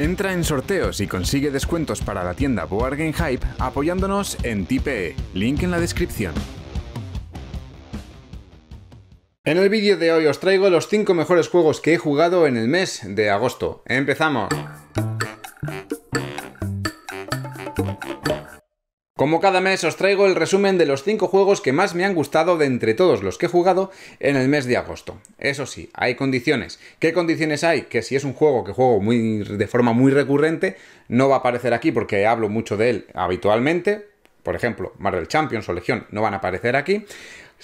Entra en sorteos y consigue descuentos para la tienda Board Game Hype apoyándonos en Tipee. link en la descripción. En el vídeo de hoy os traigo los 5 mejores juegos que he jugado en el mes de agosto. ¡Empezamos! Como cada mes os traigo el resumen de los 5 juegos que más me han gustado de entre todos los que he jugado en el mes de agosto. Eso sí, hay condiciones. ¿Qué condiciones hay? Que si es un juego que juego muy, de forma muy recurrente, no va a aparecer aquí porque hablo mucho de él habitualmente. Por ejemplo, Marvel Champions o Legión no van a aparecer aquí.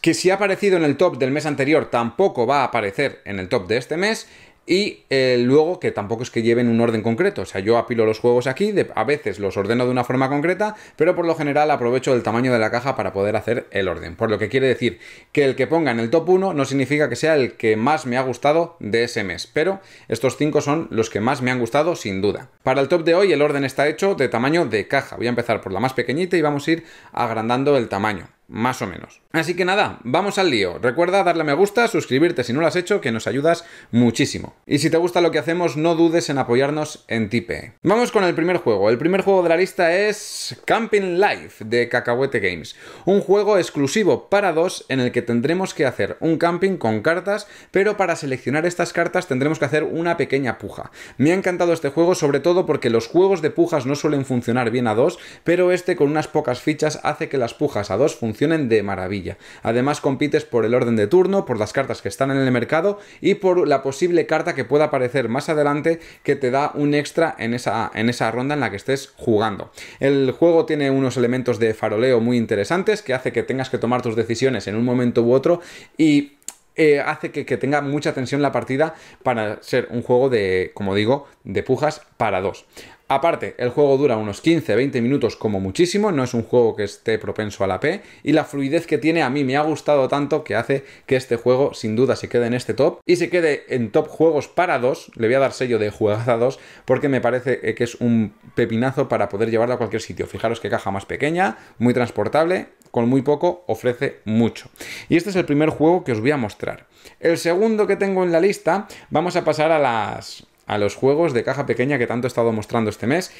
Que si ha aparecido en el top del mes anterior, tampoco va a aparecer en el top de este mes y eh, luego que tampoco es que lleven un orden concreto, o sea, yo apilo los juegos aquí, a veces los ordeno de una forma concreta, pero por lo general aprovecho el tamaño de la caja para poder hacer el orden. Por lo que quiere decir que el que ponga en el top 1 no significa que sea el que más me ha gustado de ese mes, pero estos 5 son los que más me han gustado sin duda. Para el top de hoy el orden está hecho de tamaño de caja, voy a empezar por la más pequeñita y vamos a ir agrandando el tamaño más o menos. Así que nada, vamos al lío. Recuerda darle a me gusta, suscribirte si no lo has hecho, que nos ayudas muchísimo. Y si te gusta lo que hacemos, no dudes en apoyarnos en Tipe. Vamos con el primer juego. El primer juego de la lista es Camping Life de Cacahuete Games. Un juego exclusivo para dos en el que tendremos que hacer un camping con cartas, pero para seleccionar estas cartas tendremos que hacer una pequeña puja. Me ha encantado este juego sobre todo porque los juegos de pujas no suelen funcionar bien a dos, pero este con unas pocas fichas hace que las pujas a dos funcionen de maravilla. Además compites por el orden de turno, por las cartas que están en el mercado y por la posible carta que pueda aparecer más adelante que te da un extra en esa, en esa ronda en la que estés jugando. El juego tiene unos elementos de faroleo muy interesantes que hace que tengas que tomar tus decisiones en un momento u otro y eh, hace que, que, tenga mucha tensión la partida para ser un juego de, como digo, de pujas para dos. Aparte, el juego dura unos 15-20 minutos como muchísimo, no es un juego que esté propenso a la P, y la fluidez que tiene a mí me ha gustado tanto que hace que este juego sin duda se quede en este top y se quede en top juegos para dos, le voy a dar sello de jugada 2 porque me parece eh, que es un pepinazo para poder llevarlo a cualquier sitio. Fijaros que caja más pequeña, muy transportable, con muy poco ofrece mucho. Y este es el primer juego que os voy a mostrar. El segundo que tengo en la lista, vamos a pasar a las a los juegos de caja pequeña que tanto he estado mostrando este mes.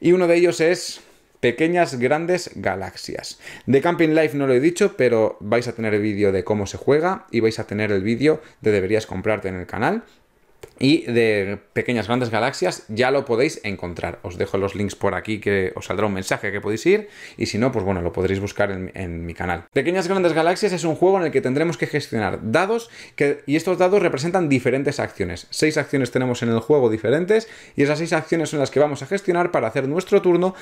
Y uno de ellos es Pequeñas Grandes Galaxias. De Camping Life no lo he dicho, pero vais a tener el vídeo de cómo se juega y vais a tener el vídeo de deberías comprarte en el canal y de Pequeñas Grandes Galaxias ya lo podéis encontrar. Os dejo los links por aquí que os saldrá un mensaje que podéis ir y si no, pues bueno, lo podréis buscar en, mi canal. Pequeñas Grandes Galaxias es un juego en el que tendremos que gestionar dados que, y estos dados representan diferentes acciones. Seis acciones tenemos en el juego diferentes y esas seis acciones son las que vamos a gestionar para hacer nuestro turno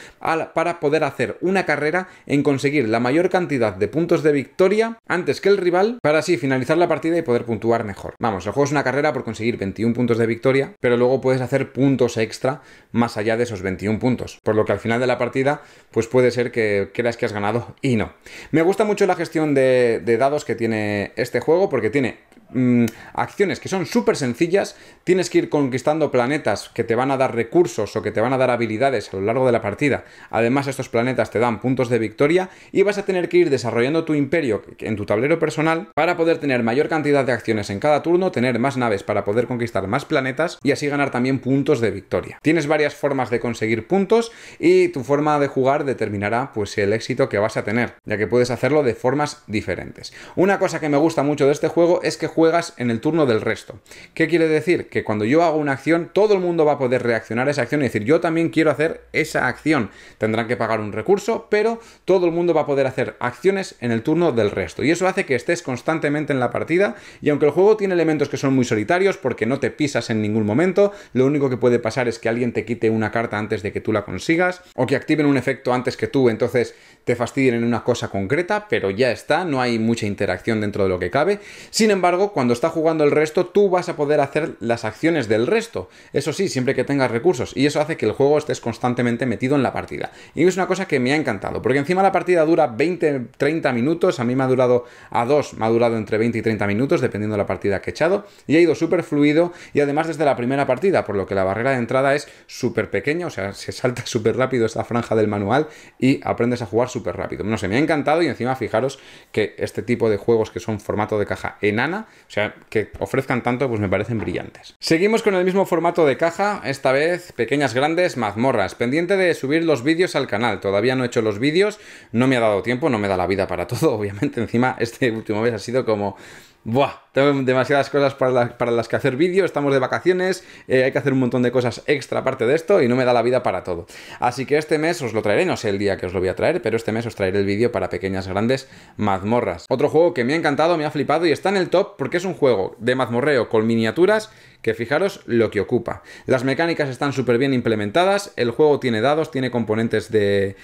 para poder hacer una carrera en conseguir la mayor cantidad de puntos de victoria antes que el rival para así finalizar la partida y poder puntuar mejor. Vamos, el juego es una carrera por conseguir 21 puntos de victoria, pero luego puedes hacer puntos extra más allá de esos 21 puntos. Por lo que al final de la partida, pues puede ser que creas que has ganado y no. Me gusta mucho la gestión de, dados que tiene este juego porque tiene mm, acciones que son súper sencillas. Tienes que ir conquistando planetas que te van a dar recursos o que te van a dar habilidades a lo largo de la partida. Además, estos planetas te dan puntos de victoria y vas a tener que ir desarrollando tu imperio en tu tablero personal para poder tener mayor cantidad de acciones en cada turno, tener más naves para poder conquistar más planetas y así ganar también puntos de victoria. Tienes varias formas de conseguir puntos y tu forma de jugar determinará pues el éxito que vas a tener, ya que puedes hacerlo de formas diferentes. Una cosa que me gusta mucho de este juego es que juegas en el turno del resto. ¿Qué quiere decir? Que cuando yo hago una acción, todo el mundo va a poder reaccionar a esa acción y decir, yo también quiero hacer esa acción. Tendrán que pagar un recurso, pero todo el mundo va a poder hacer acciones en el turno del resto. Y eso hace que estés constantemente en la partida y aunque el juego tiene elementos que son muy solitarios porque no te te pisas en ningún momento, lo único que puede pasar es que alguien te quite una carta antes de que tú la consigas o que activen un efecto antes que tú, entonces te fastidien en una cosa concreta, pero ya está, no hay mucha interacción dentro de lo que cabe. Sin embargo, cuando está jugando el resto, tú vas a poder hacer las acciones del resto. Eso sí, siempre que tengas recursos. Y eso hace que el juego estés constantemente metido en la partida. Y es una cosa que me ha encantado, porque encima la partida dura 20-30 minutos, a mí me ha durado a dos, me ha durado entre 20 y 30 minutos, dependiendo de la partida que he echado, y ha ido súper fluido y además desde la primera partida, por lo que la barrera de entrada es súper pequeña, o sea, se salta súper rápido esta franja del manual y aprendes a jugar súper rápido. No sé, me ha encantado y encima fijaros que este tipo de juegos que son formato de caja enana, o sea, que ofrezcan tanto, pues me parecen brillantes. Seguimos con el mismo formato de caja, esta vez pequeñas grandes mazmorras, pendiente de subir los vídeos al canal. Todavía no he hecho los vídeos, no me ha dado tiempo, no me da la vida para todo, obviamente encima este último mes ha sido como Buah, tengo demasiadas cosas para, las que hacer vídeo, estamos de vacaciones, eh, hay que hacer un montón de cosas extra aparte de esto y no me da la vida para todo. Así que este mes os lo traeré, no sé el día que os lo voy a traer, pero este mes os traeré el vídeo para pequeñas grandes mazmorras. Otro juego que me ha encantado, me ha flipado y está en el top porque es un juego de mazmorreo con miniaturas que fijaros lo que ocupa. Las mecánicas están súper bien implementadas, el juego tiene dados, tiene componentes de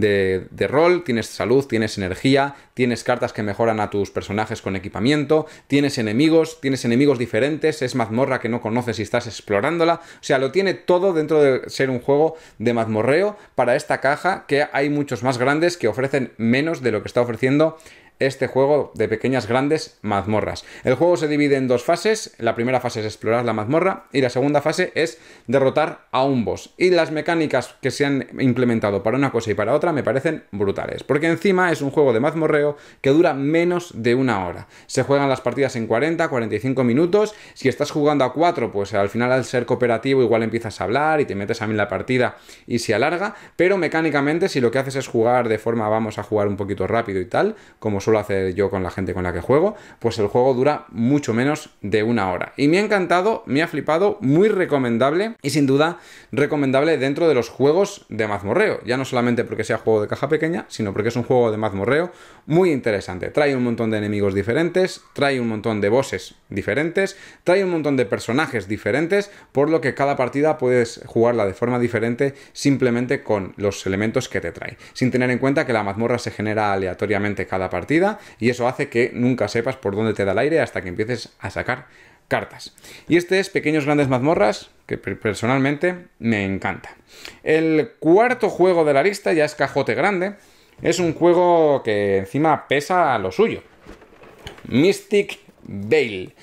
de, rol, tienes salud, tienes energía, tienes cartas que mejoran a tus personajes con equipamiento, tienes enemigos, tienes enemigos diferentes, es mazmorra que no conoces y estás explorándola. O sea, lo tiene todo dentro de ser un juego de mazmorreo para esta caja que hay muchos más grandes que ofrecen menos de lo que está ofreciendo este juego de pequeñas grandes mazmorras. El juego se divide en dos fases. La primera fase es explorar la mazmorra y la segunda fase es derrotar a un boss. Y las mecánicas que se han implementado para una cosa y para otra me parecen brutales. Porque encima es un juego de mazmorreo que dura menos de una hora. Se juegan las partidas en 40, 45 minutos. Si estás jugando a 4, pues al final al ser cooperativo igual empiezas a hablar y te metes a mí la partida y se alarga. Pero mecánicamente si lo que haces es jugar de forma vamos a jugar un poquito rápido y tal, como suelo hacer yo con la gente con la que juego, pues el juego dura mucho menos de una hora. Y me ha encantado, me ha flipado, muy recomendable y sin duda recomendable dentro de los juegos de mazmorreo. Ya no solamente porque sea juego de caja pequeña, sino porque es un juego de mazmorreo muy interesante. Trae un montón de enemigos diferentes, trae un montón de bosses diferentes, trae un montón de personajes diferentes, por lo que cada partida puedes jugarla de forma diferente simplemente con los elementos que te trae, sin tener en cuenta que la mazmorra se genera aleatoriamente cada partida y eso hace que nunca sepas por dónde te da el aire hasta que empieces a sacar cartas. Y este es Pequeños Grandes Mazmorras, que personalmente me encanta. El cuarto juego de la lista ya es Cajote Grande. Es un juego que encima pesa a lo suyo. Mystic Veil.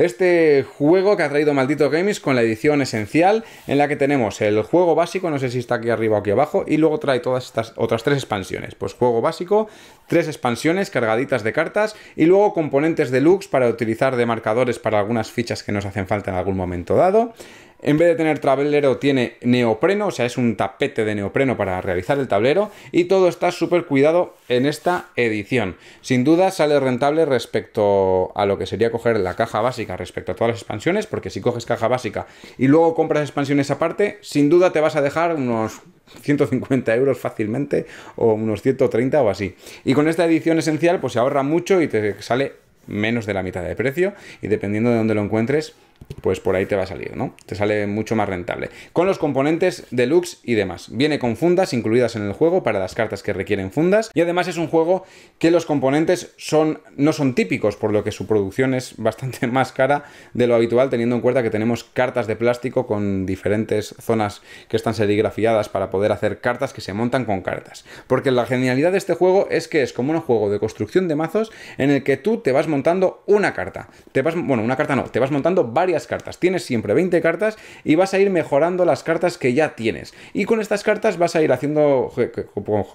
Este juego que ha traído Maldito Games con la edición esencial, en la que tenemos el juego básico, no sé si está aquí arriba o aquí abajo, y luego trae todas estas otras tres expansiones. Pues juego básico, tres expansiones cargaditas de cartas y luego componentes deluxe para utilizar de marcadores para algunas fichas que nos hacen falta en algún momento dado. En vez de tener tablero tiene neopreno, o sea, es un tapete de neopreno para realizar el tablero y todo está súper cuidado en esta edición. Sin duda sale rentable respecto a lo que sería coger la caja básica respecto a todas las expansiones, porque si coges caja básica y luego compras expansiones aparte, sin duda te vas a dejar unos 150 euros fácilmente o unos 130 o así. Y con esta edición esencial pues se ahorra mucho y te sale menos de la mitad de precio y dependiendo de dónde lo encuentres pues por ahí te va a salir, ¿no? Te sale mucho más rentable. Con los componentes deluxe y demás. Viene con fundas incluidas en el juego para las cartas que requieren fundas. Y además es un juego que los componentes son, no son típicos, por lo que su producción es bastante más cara de lo habitual, teniendo en cuenta que tenemos cartas de plástico con diferentes zonas que están serigrafiadas para poder hacer cartas que se montan con cartas. Porque la genialidad de este juego es que es como un juego de construcción de mazos en el que tú te vas montando una carta. Te vas, bueno, una carta no, te vas montando varias cartas. Tienes siempre 20 cartas y vas a ir mejorando las cartas que ya tienes. Y con estas cartas vas a ir haciendo,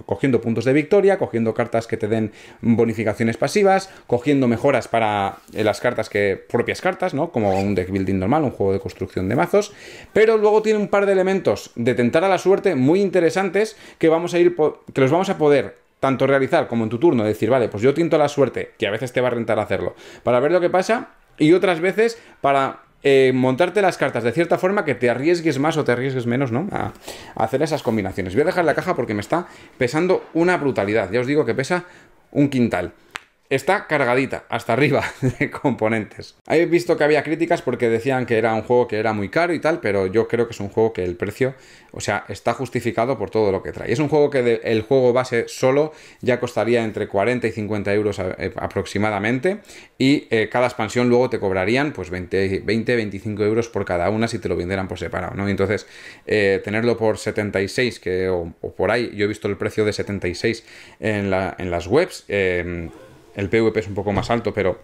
cogiendo puntos de victoria, cogiendo cartas que te den bonificaciones pasivas, cogiendo mejoras para eh, las cartas que, propias cartas, ¿no? Como un deck building normal, un juego de construcción de mazos. Pero luego tiene un par de elementos de tentar a la suerte muy interesantes que vamos a ir, que los vamos a poder tanto realizar como en tu turno, decir, vale, pues yo tinto la suerte, que a veces te va a rentar hacerlo, para ver lo que pasa, y otras veces para eh, montarte las cartas de cierta forma que te arriesgues más o te arriesgues menos, ¿no? a, hacer esas combinaciones. Voy a dejar la caja porque me está pesando una brutalidad. Ya os digo que pesa un quintal. Está cargadita, hasta arriba, de componentes. He visto que había críticas porque decían que era un juego que era muy caro y tal, pero yo creo que es un juego que el precio, o sea, está justificado por todo lo que trae. Es un juego que el juego base solo ya costaría entre 40 y 50 euros eh, aproximadamente y eh, cada expansión luego te cobrarían pues 20, 20, 25 euros por cada una si te lo vendieran por separado, entonces, eh, tenerlo por 76 que, o, por ahí, yo he visto el precio de 76 en, en las webs em, el PVP es un poco más alto, pero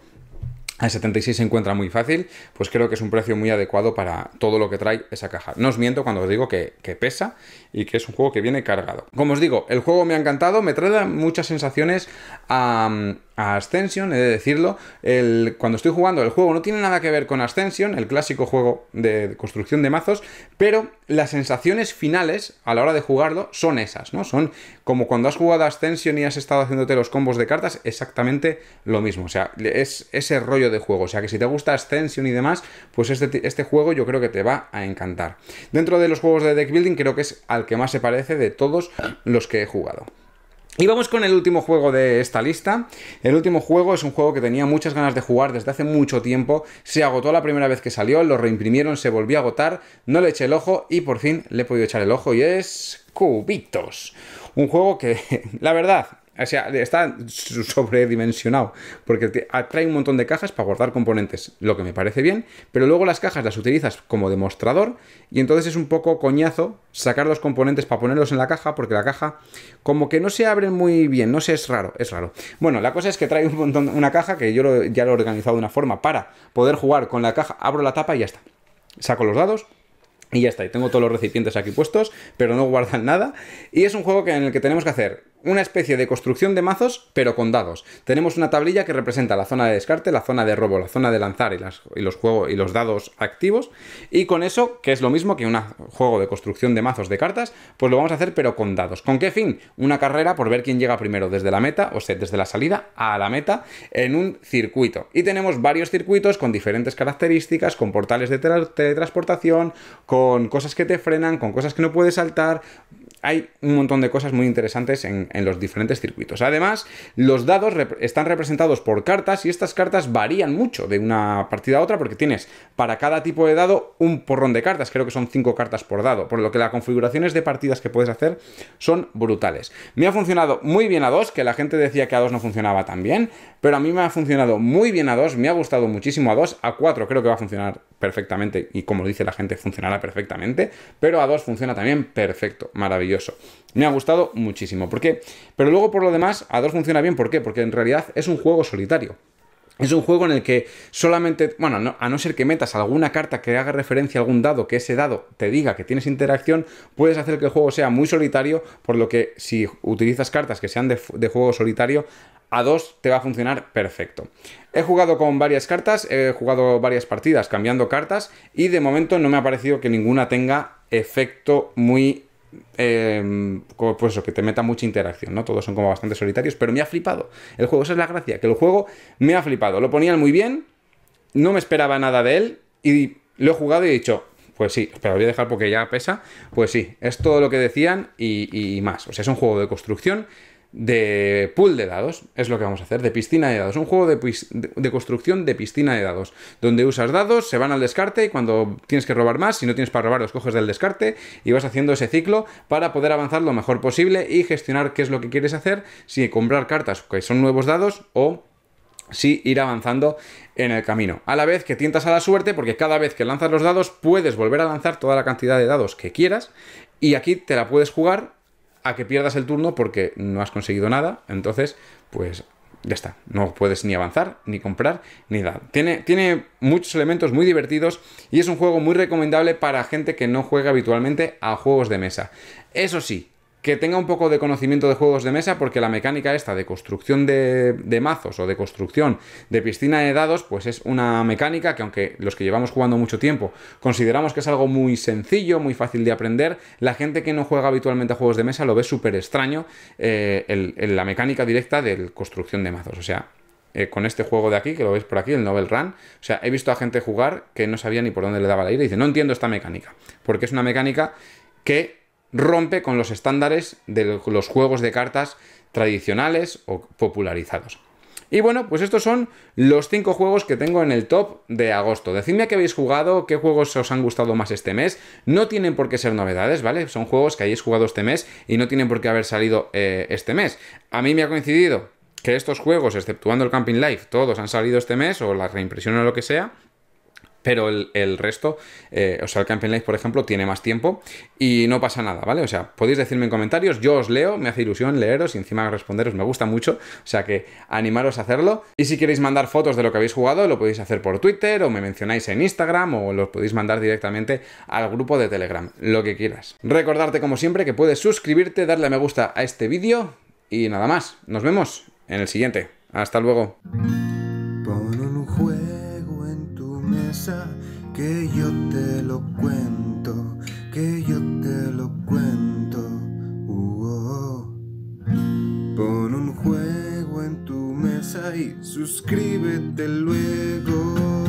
a 76 se encuentra muy fácil, pues creo que es un precio muy adecuado para todo lo que trae esa caja. No os miento cuando os digo que, pesa y que es un juego que viene cargado. Como os digo, el juego me ha encantado, me trae muchas sensaciones a a Ascension, he de decirlo, el, cuando estoy jugando el juego no tiene nada que ver con Ascension, el clásico juego de construcción de mazos, pero las sensaciones finales a la hora de jugarlo son esas, ¿no? Son como cuando has jugado Ascension y has estado haciéndote los combos de cartas, exactamente lo mismo, o sea, es ese rollo de juego, o sea que si te gusta Ascension y demás, pues este, este juego yo creo que te va a encantar. Dentro de los juegos de deck building creo que es al que más se parece de todos los que he jugado. Y vamos con el último juego de esta lista. El último juego es un juego que tenía muchas ganas de jugar desde hace mucho tiempo. Se agotó la primera vez que salió, lo reimprimieron, se volvió a agotar, no le eché el ojo y por fin le he podido echar el ojo y es Cubitos. Un juego que, la verdad, o está sobredimensionado, porque trae un montón de cajas para guardar componentes, lo que me parece bien, pero luego las cajas las utilizas como demostrador y entonces es un poco coñazo sacar los componentes para ponerlos en la caja, porque la caja como que no se abre muy bien, no sé, es raro, es raro. Bueno, la cosa es que trae un montón, una caja que yo ya lo he organizado de una forma para poder jugar con la caja, abro la tapa y ya está. Saco los dados, y ya está, y tengo todos los recipientes aquí puestos, pero no guardan nada. Y es un juego en el que tenemos que hacer una especie de construcción de mazos, pero con dados. Tenemos una tablilla que representa la zona de descarte, la zona de robo, la zona de lanzar y, los y los dados activos. Y con eso, que es lo mismo que un juego de construcción de mazos de cartas, pues lo vamos a hacer, pero con dados. ¿Con qué fin? Una carrera por ver quién llega primero desde la meta, o sea, desde la salida a la meta, en un circuito. Y tenemos varios circuitos con diferentes características, con portales de teletransportación, con cosas que te frenan, con cosas que no puedes saltar. Hay un montón de cosas muy interesantes en, en los diferentes circuitos. Además, los dados están representados por cartas y estas cartas varían mucho de una partida a otra porque tienes para cada tipo de dado un porrón de cartas, creo que son 5 cartas por dado, por lo que las configuraciones de partidas que puedes hacer son brutales. Me ha funcionado muy bien a dos, que la gente decía que a dos no funcionaba tan bien, pero a mí me ha funcionado muy bien a dos, me ha gustado muchísimo a dos, a 4 creo que va a funcionar perfectamente y como dice la gente funcionará perfectamente, pero a dos funciona también perfecto, maravilloso. Me ha gustado muchísimo porque pero luego por lo demás, a dos funciona bien. ¿Por qué? Porque en realidad es un juego solitario. Es un juego en el que solamente, bueno, a no ser que metas alguna carta que haga referencia a algún dado, que ese dado te diga que tienes interacción, puedes hacer que el juego sea muy solitario, por lo que si utilizas cartas que sean de, de juego solitario, a dos te va a funcionar perfecto. He jugado con varias cartas, he jugado varias partidas cambiando cartas y de momento no me ha parecido que ninguna tenga efecto muy eh, pues eso, que te meta mucha interacción, ¿no? Todos son como bastante solitarios, pero me ha flipado el juego, esa es la gracia, que el juego me ha flipado, lo ponían muy bien, no me esperaba nada de él y lo he jugado y he dicho, pues sí, pero voy a dejar porque ya pesa, pues sí, es todo lo que decían y, y más, o sea, es un juego de construcción de pool de dados, es lo que vamos a hacer, de piscina de dados, un juego de, de, construcción de piscina de dados, donde usas dados, se van al descarte y cuando tienes que robar más, si no tienes para robar, los coges del descarte y vas haciendo ese ciclo para poder avanzar lo mejor posible y gestionar qué es lo que quieres hacer, si comprar cartas que son nuevos dados o si ir avanzando en el camino. A la vez que tientas a la suerte, porque cada vez que lanzas los dados puedes volver a lanzar toda la cantidad de dados que quieras y aquí te la puedes jugar a que pierdas el turno porque no has conseguido nada. Entonces, pues ya está. No puedes ni avanzar, ni comprar, ni nada. Tiene, tiene muchos elementos muy divertidos y es un juego muy recomendable para gente que no juega habitualmente a juegos de mesa. Eso sí, que tenga un poco de conocimiento de juegos de mesa, porque la mecánica esta de construcción de, mazos o de construcción de piscina de dados, pues es una mecánica que aunque los que llevamos jugando mucho tiempo consideramos que es algo muy sencillo, muy fácil de aprender, la gente que no juega habitualmente a juegos de mesa lo ve súper extraño en eh, la mecánica directa de construcción de mazos. O sea, eh, con este juego de aquí, que lo veis por aquí, el Novel Run. O sea, he visto a gente jugar que no sabía ni por dónde le daba la ira y dice, no entiendo esta mecánica, porque es una mecánica que rompe con los estándares de los juegos de cartas tradicionales o popularizados. Y bueno, pues estos son los 5 juegos que tengo en el top de agosto. Decidme qué habéis jugado, qué juegos os han gustado más este mes. No tienen por qué ser novedades, ¿vale? Son juegos que hayáis jugado este mes y no tienen por qué haber salido eh, este mes. A mí me ha coincidido que estos juegos, exceptuando el Camping Life, todos han salido este mes o las reimpresión o lo que sea. Pero el, resto, eh, o sea, el Camping Life, por ejemplo, tiene más tiempo y no pasa nada, ¿vale? O sea, podéis decirme en comentarios, yo os leo, me hace ilusión leeros y encima responderos, me gusta mucho, o sea que animaros a hacerlo. Y si queréis mandar fotos de lo que habéis jugado, lo podéis hacer por Twitter o me mencionáis en Instagram o los podéis mandar directamente al grupo de Telegram, lo que quieras. Recordarte como siempre que puedes suscribirte, darle a me gusta a este vídeo y nada más. Nos vemos en el siguiente. Hasta luego. que yo te lo cuento, que yo te lo cuento. Pon un juego en tu mesa y suscríbete luego.